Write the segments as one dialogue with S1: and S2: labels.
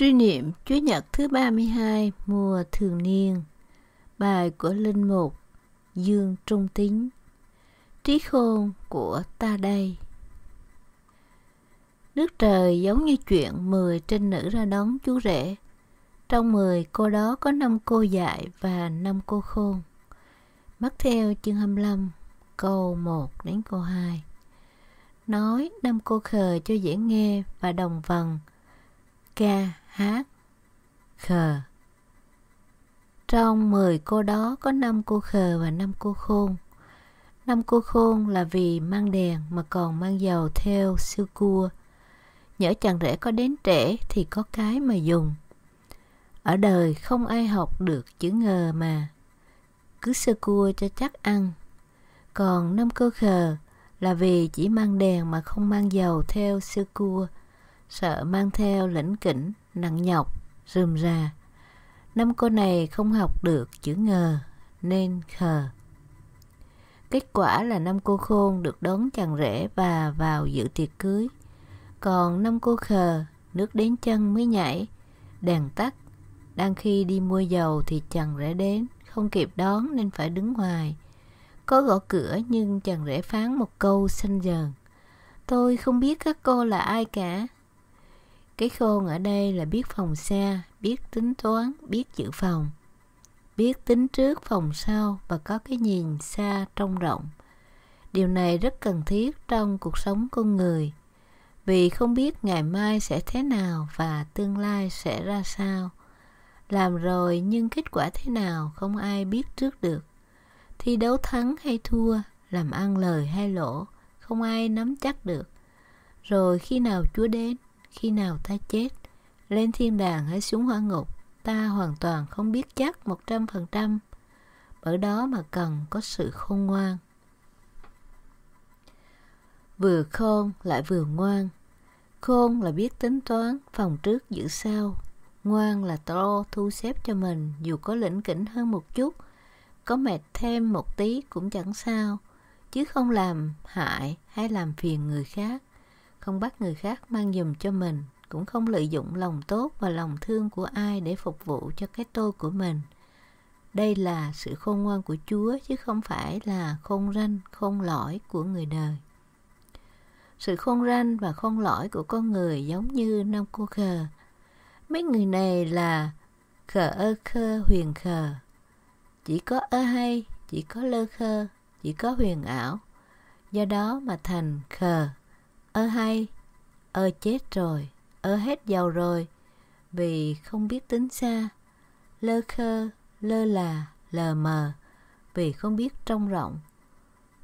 S1: Suy niệm Chúa Nhật thứ 32 mùa thường niên Bài của Linh Mục Dương Trung Tính Trí khôn của ta đây Nước trời giống như chuyện 10 trinh nữ ra đón chú rể Trong 10 cô đó có 5 cô dại và 5 cô khôn Bắt theo chương 25 câu 1 đến câu 2 Nói năm cô khờ cho dễ nghe và đồng vần ca hát khờ trong 10 cô đó có 5 cô khờ và 5 cô khôn. 5 cô khôn là vì mang đèn mà còn mang dầu theo siêu cua. Nhỡ chẳng rẽ có đến trễ thì có cái mà dùng. Ở đời không ai học được chữ ngờ mà. Cứ sơ cua cho chắc ăn. Còn năm cô khờ là vì chỉ mang đèn mà không mang dầu theo sơ cua sợ mang theo lĩnh kỉnh, nặng nhọc, rườm rà. Năm cô này không học được chữ ngờ nên khờ. Kết quả là năm cô khôn được đón chàng rể và vào dự tiệc cưới. Còn năm cô khờ, nước đến chân mới nhảy, đèn tắt. Đang khi đi mua dầu thì chàng rể đến, không kịp đón nên phải đứng ngoài. Có gõ cửa nhưng chàng rể phán một câu xanh dờn. Tôi không biết các cô là ai cả, cái khôn ở đây là biết phòng xa biết tính toán biết dự phòng biết tính trước phòng sau và có cái nhìn xa trong rộng điều này rất cần thiết trong cuộc sống con người vì không biết ngày mai sẽ thế nào và tương lai sẽ ra sao làm rồi nhưng kết quả thế nào không ai biết trước được thi đấu thắng hay thua làm ăn lời hay lỗ không ai nắm chắc được rồi khi nào chúa đến khi nào ta chết lên thiên đàng hay xuống hỏa ngục ta hoàn toàn không biết chắc một trăm phần trăm bởi đó mà cần có sự khôn ngoan vừa khôn lại vừa ngoan khôn là biết tính toán phòng trước giữ sau ngoan là to thu xếp cho mình dù có lĩnh kỉnh hơn một chút có mệt thêm một tí cũng chẳng sao chứ không làm hại hay làm phiền người khác không bắt người khác mang giùm cho mình cũng không lợi dụng lòng tốt và lòng thương của ai để phục vụ cho cái tôi của mình đây là sự khôn ngoan của chúa chứ không phải là khôn ranh khôn lõi của người đời sự khôn ranh và khôn lõi của con người giống như năm cô khờ mấy người này là khờ ơ khơ huyền khờ chỉ có ơ hay chỉ có lơ khơ chỉ có huyền ảo do đó mà thành khờ ơ hay ơ chết rồi ơ hết giàu rồi vì không biết tính xa lơ khơ lơ là lờ mờ vì không biết trông rộng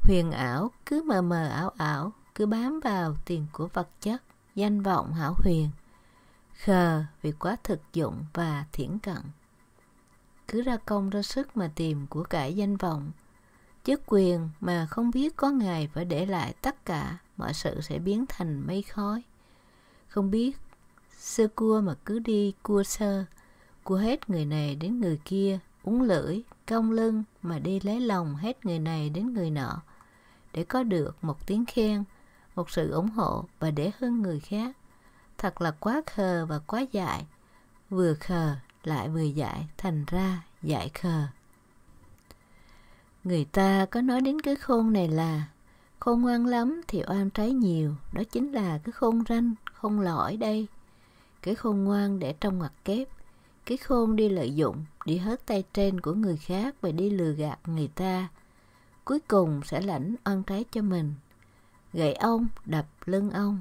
S1: huyền ảo cứ mờ mờ ảo ảo cứ bám vào tiền của vật chất danh vọng hảo huyền khờ vì quá thực dụng và thiển cận cứ ra công ra sức mà tìm của cải danh vọng Chức quyền mà không biết có ngày phải để lại tất cả, mọi sự sẽ biến thành mây khói. Không biết, sơ cua mà cứ đi cua sơ, cua hết người này đến người kia, uống lưỡi, cong lưng mà đi lấy lòng hết người này đến người nọ, để có được một tiếng khen, một sự ủng hộ và để hơn người khác. Thật là quá khờ và quá dại, vừa khờ lại vừa dại thành ra dại khờ. Người ta có nói đến cái khôn này là khôn ngoan lắm thì oan trái nhiều, đó chính là cái khôn ranh, khôn lõi đây. Cái khôn ngoan để trong ngoặc kép, cái khôn đi lợi dụng, đi hớt tay trên của người khác và đi lừa gạt người ta. Cuối cùng sẽ lãnh oan trái cho mình. Gậy ông, đập lưng ông.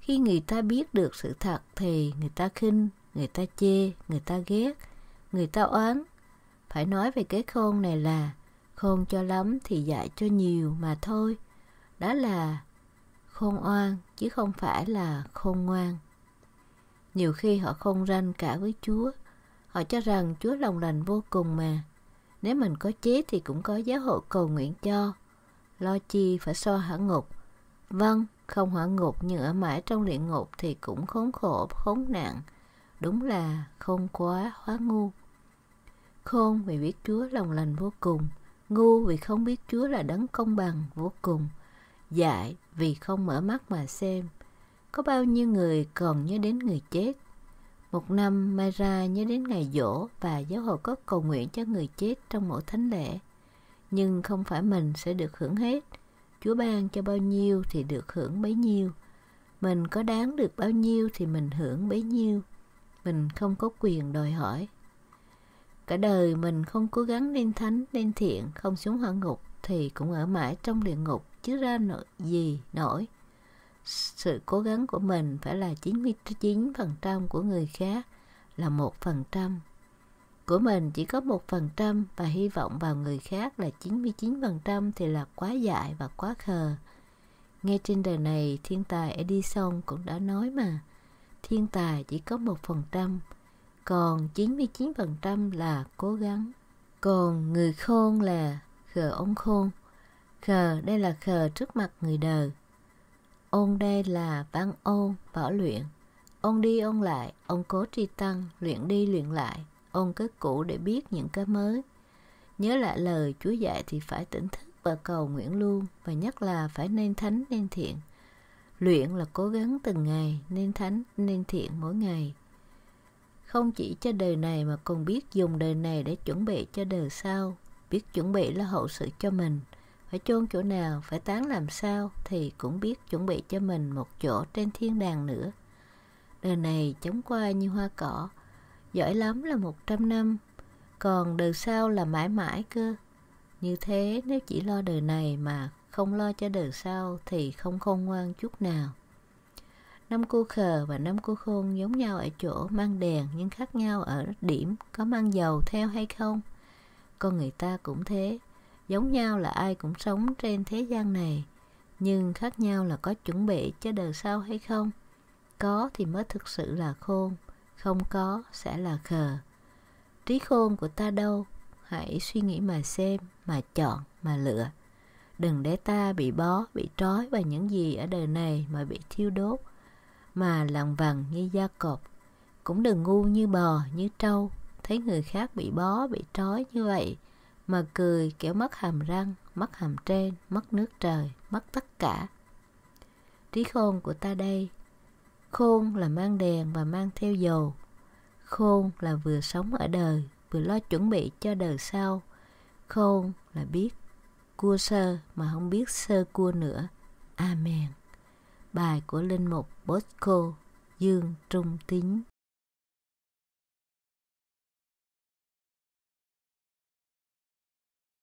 S1: Khi người ta biết được sự thật thì người ta khinh, người ta chê, người ta ghét, người ta oán. Phải nói về cái khôn này là Khôn cho lắm thì dạy cho nhiều mà thôi. Đó là khôn oan chứ không phải là khôn ngoan. Nhiều khi họ không ranh cả với Chúa. Họ cho rằng Chúa lòng lành vô cùng mà. Nếu mình có chết thì cũng có giáo hội cầu nguyện cho. Lo chi phải so hỏa ngục. Vâng, không hỏa ngục nhưng ở mãi trong địa ngục thì cũng khốn khổ, khốn nạn. Đúng là khôn quá, hóa ngu. Khôn vì biết Chúa lòng lành vô cùng ngu vì không biết Chúa là đấng công bằng vô cùng, dại vì không mở mắt mà xem. Có bao nhiêu người còn nhớ đến người chết? Một năm Mara nhớ đến ngày dỗ và giáo hội có cầu nguyện cho người chết trong mỗi thánh lễ. Nhưng không phải mình sẽ được hưởng hết. Chúa ban cho bao nhiêu thì được hưởng bấy nhiêu. Mình có đáng được bao nhiêu thì mình hưởng bấy nhiêu. Mình không có quyền đòi hỏi cả đời mình không cố gắng nên thánh nên thiện không xuống hỏa ngục thì cũng ở mãi trong địa ngục chứ ra nổi gì nổi sự cố gắng của mình phải là 99% của người khác là một phần trăm Của mình chỉ có một phần trăm và hy vọng vào người khác là 99% thì là quá dại và quá khờ. Ngay trên đời này, thiên tài Edison cũng đã nói mà, thiên tài chỉ có một phần trăm còn 99% là cố gắng. Còn người khôn là khờ ông khôn. Khờ đây là khờ trước mặt người đời. Ôn đây là văn ôn, võ luyện. Ôn đi ôn lại, ôn cố tri tăng, luyện đi luyện lại, ôn cái cũ để biết những cái mới. Nhớ lại lời Chúa dạy thì phải tỉnh thức và cầu nguyện luôn, và nhất là phải nên thánh nên thiện. Luyện là cố gắng từng ngày, nên thánh nên thiện mỗi ngày không chỉ cho đời này mà còn biết dùng đời này để chuẩn bị cho đời sau biết chuẩn bị là hậu sự cho mình phải chôn chỗ nào phải tán làm sao thì cũng biết chuẩn bị cho mình một chỗ trên thiên đàng nữa đời này chóng qua như hoa cỏ giỏi lắm là một trăm năm còn đời sau là mãi mãi cơ như thế nếu chỉ lo đời này mà không lo cho đời sau thì không khôn ngoan chút nào Năm cô khờ và năm cô khôn giống nhau ở chỗ mang đèn nhưng khác nhau ở điểm có mang dầu theo hay không. Con người ta cũng thế, giống nhau là ai cũng sống trên thế gian này, nhưng khác nhau là có chuẩn bị cho đời sau hay không. Có thì mới thực sự là khôn, không có sẽ là khờ. Trí khôn của ta đâu? Hãy suy nghĩ mà xem, mà chọn, mà lựa. Đừng để ta bị bó, bị trói vào những gì ở đời này mà bị thiêu đốt – mà lặng vằn như da cọp. Cũng đừng ngu như bò, như trâu, thấy người khác bị bó, bị trói như vậy, mà cười kẻo mất hàm răng, mất hàm trên, mất nước trời, mất tất cả. Trí khôn của ta đây, khôn là mang đèn và mang theo dầu, khôn là vừa sống ở đời, vừa lo chuẩn bị cho đời sau, khôn là biết cua sơ mà không biết sơ cua nữa. Amen. Bài của Linh Mục Bosco Dương Trung Tính